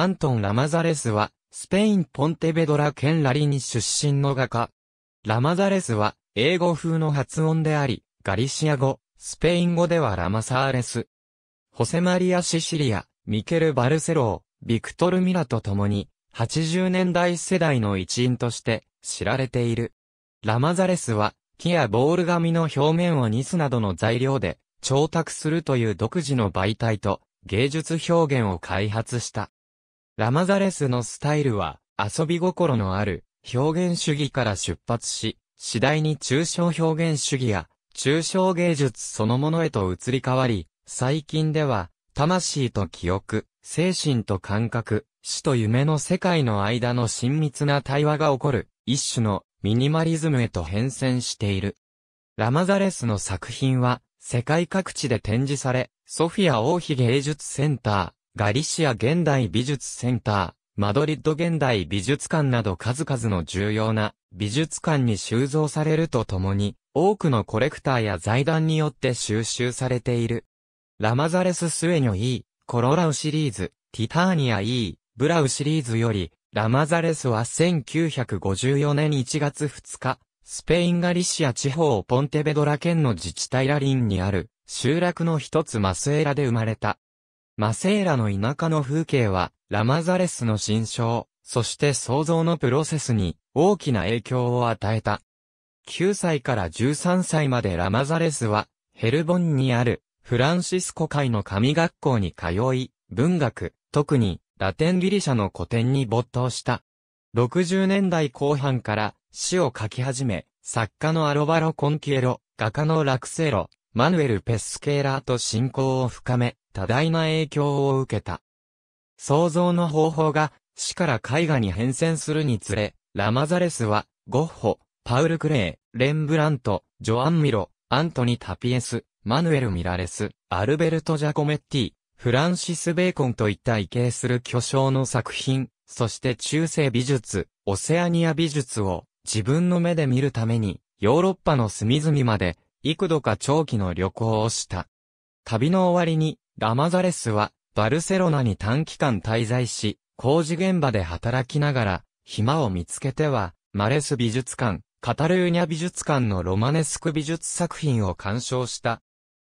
アントン・ラマザレスは、スペイン・ポンテベドラ県ラリに出身の画家。ラマザレスは、英語風の発音であり、ガリシア語、スペイン語ではラマサーレス。ホセマリア・シシリア、ミケル・バルセロー、ビクトル・ミラと共に、80年代世代の一員として知られている。ラマザレスは、木やボール紙の表面をニスなどの材料で、調達するという独自の媒体と、芸術表現を開発した。ラマザレスのスタイルは、遊び心のある、表現主義から出発し、次第に抽象表現主義や、抽象芸術そのものへと移り変わり、最近では、魂と記憶、精神と感覚、死と夢の世界の間の親密な対話が起こる、一種のミニマリズムへと変遷している。ラマザレスの作品は、世界各地で展示され、ソフィア王妃芸術センター、ガリシア現代美術センター、マドリッド現代美術館など数々の重要な美術館に収蔵されるとともに、多くのコレクターや財団によって収集されている。ラマザレス・スエニョ E、コロラウシリーズ、ティターニア E、ブラウシリーズより、ラマザレスは1954年1月2日、スペインガリシア地方ポンテベドラ県の自治体ラリンにある集落の一つマスエラで生まれた。マセーラの田舎の風景は、ラマザレスの心象、そして創造のプロセスに大きな影響を与えた。9歳から13歳までラマザレスは、ヘルボンにあるフランシスコ会の神学校に通い、文学、特にラテンギリシャの古典に没頭した。60年代後半から詩を書き始め、作家のアロバロ・コンキエロ、画家のラクセロ、マヌエル・ペスケーラーと親交を深め、多大な影響を受けた。創造の方法が死から絵画に変遷するにつれ、ラマザレスは、ゴッホ、パウル・クレイ、レンブラント、ジョアン・ミロ、アントニ・タピエス、マヌエル・ミラレス、アルベルト・ジャコメッティ、フランシス・ベーコンといった異形する巨匠の作品、そして中世美術、オセアニア美術を自分の目で見るために、ヨーロッパの隅々まで、幾度か長期の旅行をした。旅の終わりに、ラマザレスは、バルセロナに短期間滞在し、工事現場で働きながら、暇を見つけては、マレス美術館、カタルーニャ美術館のロマネスク美術作品を鑑賞した。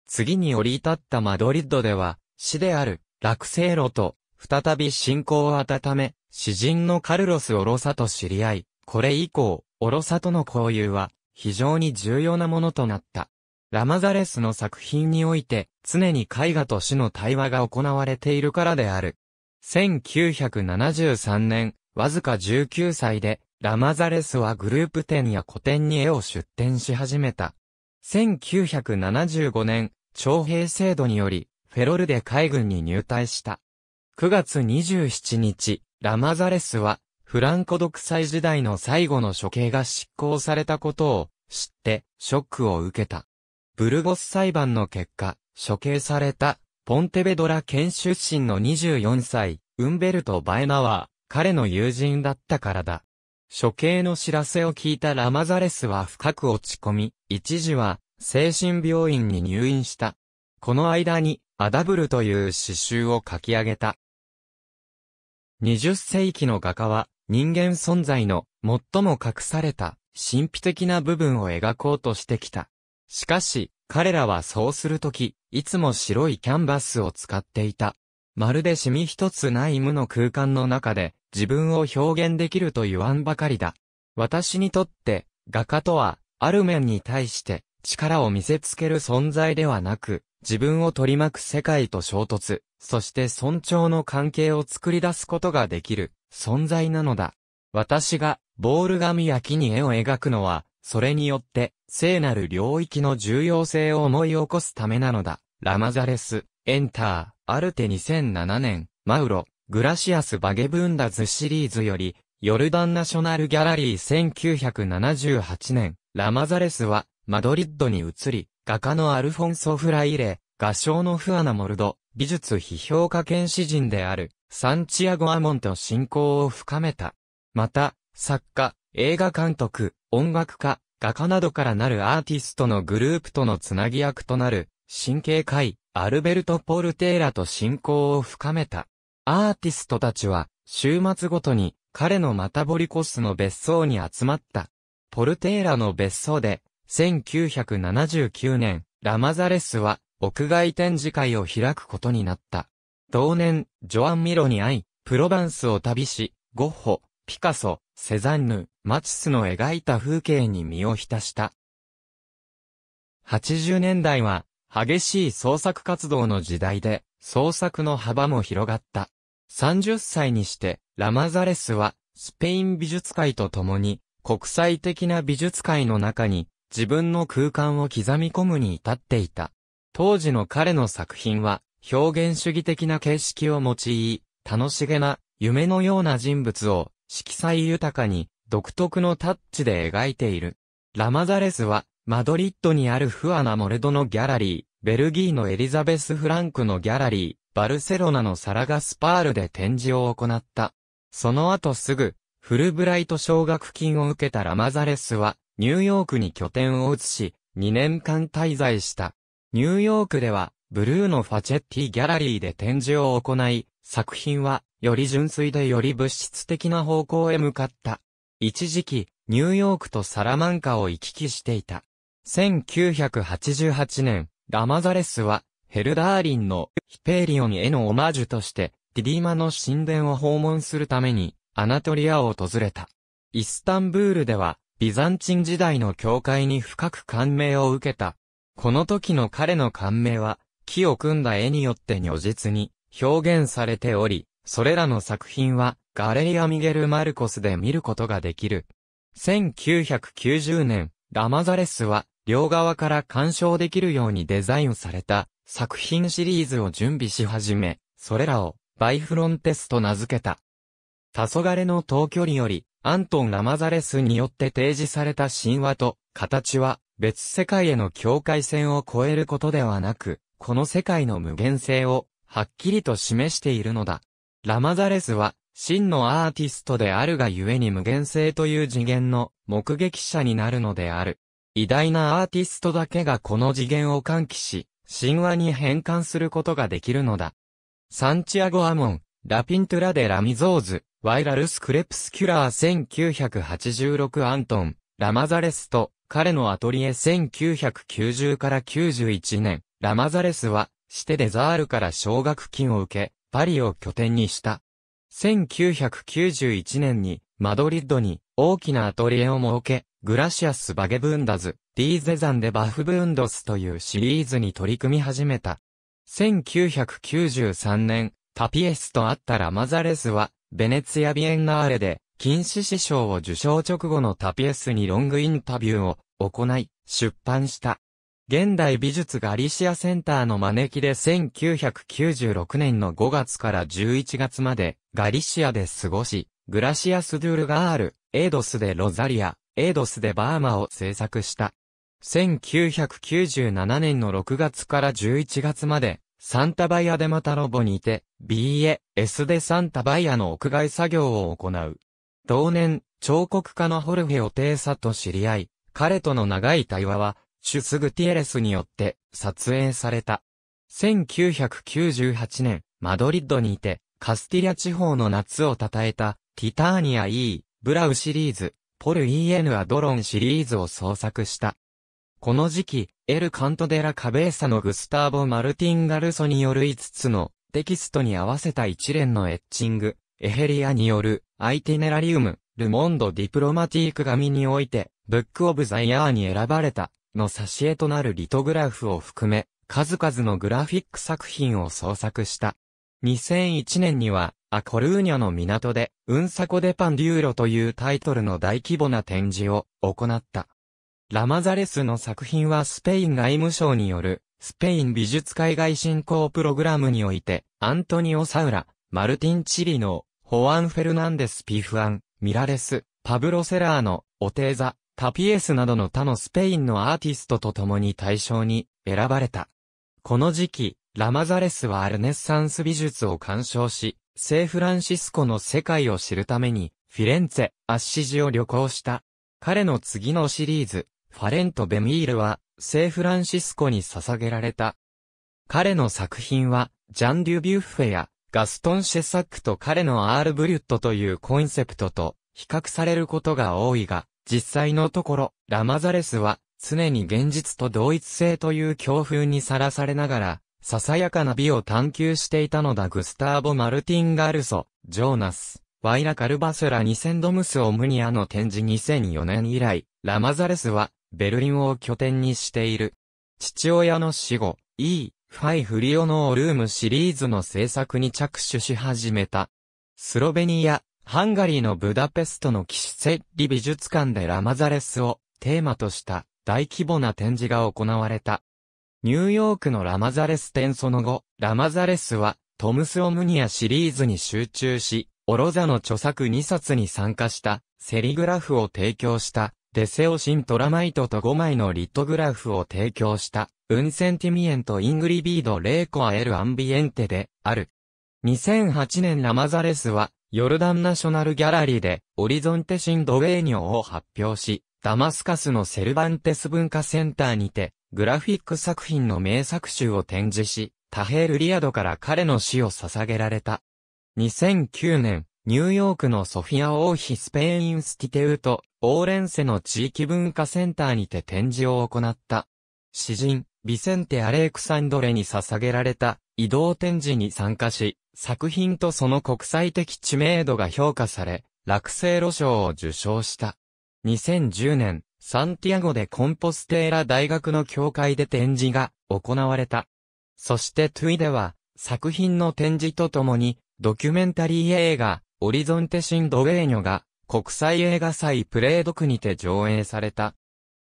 次に降り立ったマドリッドでは、死である、落成路と、再び信仰を温め、詩人のカルロス・オロサと知り合い、これ以降、オロサとの交友は、非常に重要なものとなった。ラマザレスの作品において、常に絵画と死の対話が行われているからである。1973年、わずか19歳で、ラマザレスはグループ展や個展に絵を出展し始めた。1975年、徴兵制度により、フェロルで海軍に入隊した。9月27日、ラマザレスは、フランコ独裁時代の最後の処刑が執行されたことを知って、ショックを受けた。ブルゴス裁判の結果、処刑された、ポンテベドラ県出身の24歳、ウンベルト・バエナは、彼の友人だったからだ。処刑の知らせを聞いたラマザレスは深く落ち込み、一時は、精神病院に入院した。この間に、アダブルという詩集を書き上げた。20世紀の画家は、人間存在の最も隠された神秘的な部分を描こうとしてきた。しかし、彼らはそうするとき、いつも白いキャンバスを使っていた。まるでシミ一つない無の空間の中で自分を表現できると言わんばかりだ。私にとって、画家とは、ある面に対して力を見せつける存在ではなく、自分を取り巻く世界と衝突、そして尊重の関係を作り出すことができる存在なのだ。私がボール紙や木に絵を描くのは、それによって、聖なる領域の重要性を思い起こすためなのだ。ラマザレス、エンター、アルテ2007年、マウロ、グラシアス・バゲブンダズシリーズより、ヨルダンナショナルギャラリー1978年、ラマザレスは、マドリッドに移り、画家のアルフォンソ・フライレ、画商のフアナ・モルド、美術批評家兼詩人である、サンチアゴ・アモンと親交を深めた。また、作家、映画監督、音楽家、画家などからなるアーティストのグループとのつなぎ役となる、神経界、アルベルト・ポルテーラと親交を深めた。アーティストたちは、週末ごとに、彼のマタボリコスの別荘に集まった。ポルテーラの別荘で、1979年、ラマザレスは、屋外展示会を開くことになった。同年、ジョアン・ミロに会い、プロバンスを旅し、ゴッホ、ピカソ、セザンヌ、マチスの描いた風景に身を浸した。80年代は、激しい創作活動の時代で、創作の幅も広がった。30歳にして、ラマザレスは、スペイン美術界と共に、国際的な美術界の中に、自分の空間を刻み込むに至っていた。当時の彼の作品は、表現主義的な形式を用い、楽しげな、夢のような人物を、色彩豊かに、独特のタッチで描いている。ラマザレスは、マドリッドにあるフアナ・モルドのギャラリー、ベルギーのエリザベス・フランクのギャラリー、バルセロナのサラガスパールで展示を行った。その後すぐ、フルブライト奨学金を受けたラマザレスは、ニューヨークに拠点を移し、2年間滞在した。ニューヨークでは、ブルーのファチェッティギャラリーで展示を行い、作品はより純粋でより物質的な方向へ向かった。一時期、ニューヨークとサラマンカを行き来していた。1988年、ラマザレスは、ヘルダーリンのヒペーリオンへのオマージュとして、ディディマの神殿を訪問するために、アナトリアを訪れた。イスタンブールでは、ビザンチン時代の教会に深く感銘を受けた。この時の彼の感銘は、木を組んだ絵によって如実に表現されており、それらの作品は、ガレリア・ミゲル・マルコスで見ることができる。1990年、ラマザレスは、両側から鑑賞できるようにデザインされた作品シリーズを準備し始め、それらをバイフロンテスと名付けた。黄昏の遠距離より、アントン・ラマザレスによって提示された神話と形は別世界への境界線を越えることではなく、この世界の無限性をはっきりと示しているのだ。ラマザレスは、真のアーティストであるがゆえに無限性という次元の目撃者になるのである。偉大なアーティストだけがこの次元を喚起し、神話に変換することができるのだ。サンチアゴ・アモン、ラピントゥラ・デ・ラミゾーズ、ワイラルス・クレプスキュラー1986アントン、ラマザレスと、彼のアトリエ1990から91年、ラマザレスは、してデザールから奨学金を受け、パリを拠点にした。1991年に、マドリッドに大きなアトリエを設け、グラシアス・バゲブンダズ、ディーゼザン・デ・バフブンドスというシリーズに取り組み始めた。1993年、タピエスと会ったラマザレスは、ベネツィア・ビエンナーレで、金獅子賞を受賞直後のタピエスにロングインタビューを行い、出版した。現代美術ガリシアセンターの招きで1996年の5月から11月までガリシアで過ごし、グラシアス・ドゥルガール、エイドスでロザリア、エイドスでバーマを制作した。1997年の6月から11月まで、サンタバイアデマタロボにて、b s でサンタバイアの屋外作業を行う。同年、彫刻家のホルフェオ・テーサと知り合い、彼との長い対話は、シュスグティエレスによって撮影された。1998年、マドリッドにいて、カスティリア地方の夏を称えた、ティターニア E、ブラウシリーズ、ポル EN アドロンシリーズを創作した。この時期、エル・カントデラ・カベーサのグスターボ・マルティン・ガルソによる5つのテキストに合わせた一連のエッチング、エヘリアによるアイティネラリウム、ルモンド・ディプロマティーク紙において、ブック・オブ・ザ・イヤーに選ばれた。の挿絵となるリトグラフを含め、数々のグラフィック作品を創作した。2001年には、アコルーニャの港で、ウンサコデパンデューロというタイトルの大規模な展示を行った。ラマザレスの作品はスペイン外務省による、スペイン美術海外振興プログラムにおいて、アントニオ・サウラ、マルティン・チリノ、ホアン・フェルナンデス・ピフアン、ミラレス、パブロ・セラーノ、オテーザ、タピエスなどの他のスペインのアーティストと共に対象に選ばれた。この時期、ラマザレスはアルネッサンス美術を鑑賞し、聖フランシスコの世界を知るために、フィレンツェ、アッシジを旅行した。彼の次のシリーズ、ファレント・ベミールは、聖フランシスコに捧げられた。彼の作品は、ジャン・デュ・ビュッフェや、ガストン・シェサックと彼のアール・ブリュットというコンセプトと、比較されることが多いが、実際のところ、ラマザレスは、常に現実と同一性という強風にさらされながら、ささやかな美を探求していたのだグスターボ・マルティン・ガルソ、ジョーナス、ワイラ・カルバセラニセンドムス・オムニアの展示2004年以来、ラマザレスは、ベルリンを拠点にしている。父親の死後、E、ファイ・フリオノールームシリーズの制作に着手し始めた。スロベニア、ハンガリーのブダペストのキシセッリ美術館でラマザレスをテーマとした大規模な展示が行われた。ニューヨークのラマザレス展その後、ラマザレスはトムス・オムニアシリーズに集中し、オロザの著作2冊に参加したセリグラフを提供したデセオシントラマイトと5枚のリトグラフを提供したウンセンティミエント・イングリビード・レーコア・エル・アンビエンテである。2008年ラマザレスはヨルダンナショナルギャラリーで、オリゾンテシンドウェーニョを発表し、ダマスカスのセルバンテス文化センターにて、グラフィック作品の名作集を展示し、タヘール・リアドから彼の死を捧げられた。2009年、ニューヨークのソフィア王妃スペイン・インスティテウト、オーレンセの地域文化センターにて展示を行った。詩人、ビセンテ・アレークサンドレに捧げられた移動展示に参加し、作品とその国際的知名度が評価され、落成路賞を受賞した。2010年、サンティアゴでコンポステーラ大学の教会で展示が行われた。そしてトゥイでは、作品の展示とともに、ドキュメンタリー映画、オリゾンテシンドウェーニョが、国際映画祭プレードクにて上映された。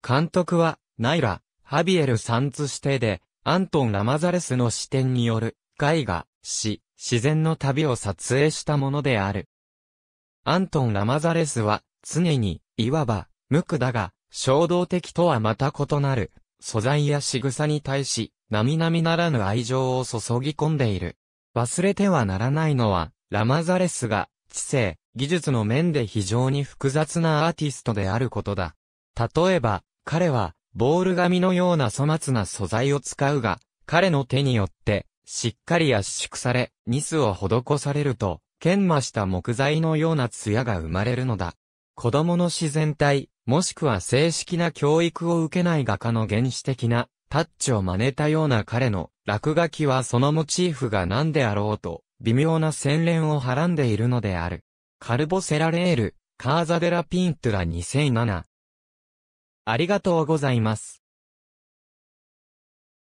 監督は、ナイラ、ハビエル・サンツ指定で、アントン・ラマザレスの視点による、絵画、詩、自然の旅を撮影したものである。アントン・ラマザレスは、常に、いわば、無垢だが、衝動的とはまた異なる、素材や仕草に対し、並々ならぬ愛情を注ぎ込んでいる。忘れてはならないのは、ラマザレスが、知性、技術の面で非常に複雑なアーティストであることだ。例えば、彼は、ボール紙のような粗末な素材を使うが、彼の手によって、しっかり圧縮され、ニスを施されると、研磨した木材のような艶が生まれるのだ。子供の自然体、もしくは正式な教育を受けない画家の原始的なタッチを真似たような彼の落書きはそのモチーフが何であろうと微妙な洗練をはらんでいるのである。カルボセラレール、カーザデラピントラ2007ありがとうございます。